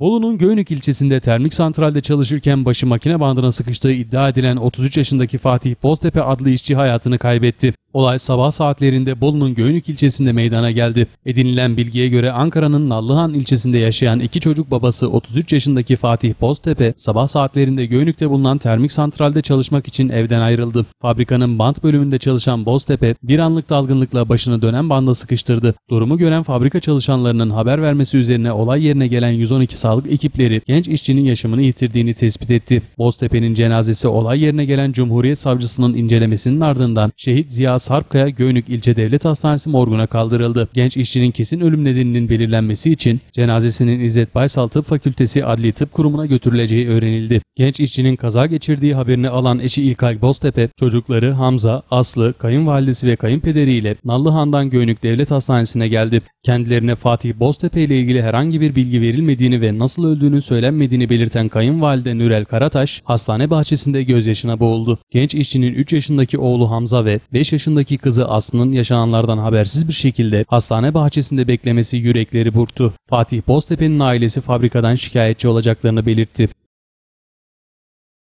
Bolu'nun Göynük ilçesinde termik santralde çalışırken başı makine bandına sıkıştığı iddia edilen 33 yaşındaki Fatih Boztepe adlı işçi hayatını kaybetti. Olay sabah saatlerinde Bolu'nun Göynük ilçesinde meydana geldi. Edinilen bilgiye göre Ankara'nın Nallıhan ilçesinde yaşayan iki çocuk babası 33 yaşındaki Fatih Boztepe sabah saatlerinde Göynük'te bulunan termik santralde çalışmak için evden ayrıldı. Fabrikanın bant bölümünde çalışan Boztepe bir anlık dalgınlıkla başını dönen banda sıkıştırdı. Durumu gören fabrika çalışanlarının haber vermesi üzerine olay yerine gelen 112 sağlık ekipleri genç işçinin yaşamını yitirdiğini tespit etti. Boztepe'nin cenazesi olay yerine gelen Cumhuriyet Savcısının incelemesinin ardından şehit Ziya Sarpkaya Göynük İlçe Devlet Hastanesi morguna kaldırıldı. Genç işçinin kesin ölüm nedeninin belirlenmesi için cenazesinin İzzet Baysal Tıp Fakültesi Adli Tıp Kurumu'na götürüleceği öğrenildi. Genç işçinin kaza geçirdiği haberini alan eşi İlkay Boztepe, çocukları Hamza, Aslı, kayınvalidesi ve kayınpederiyle Nallıhan'dan Göynük Devlet Hastanesi'ne geldi. Kendilerine Fatih Boztepe ile ilgili herhangi bir bilgi verilmediğini ve nasıl öldüğünü söylenmediğini belirten kayınvalide Nürel Karataş, hastane bahçesinde gözyaşına boğuldu. Genç işçinin 3 yaşındaki oğlu Hamza ve 5 yaşındaki yaşındaki kızı Aslı'nın yaşananlardan habersiz bir şekilde hastane bahçesinde beklemesi yürekleri burktu. Fatih Boztepe'nin ailesi fabrikadan şikayetçi olacaklarını belirtti.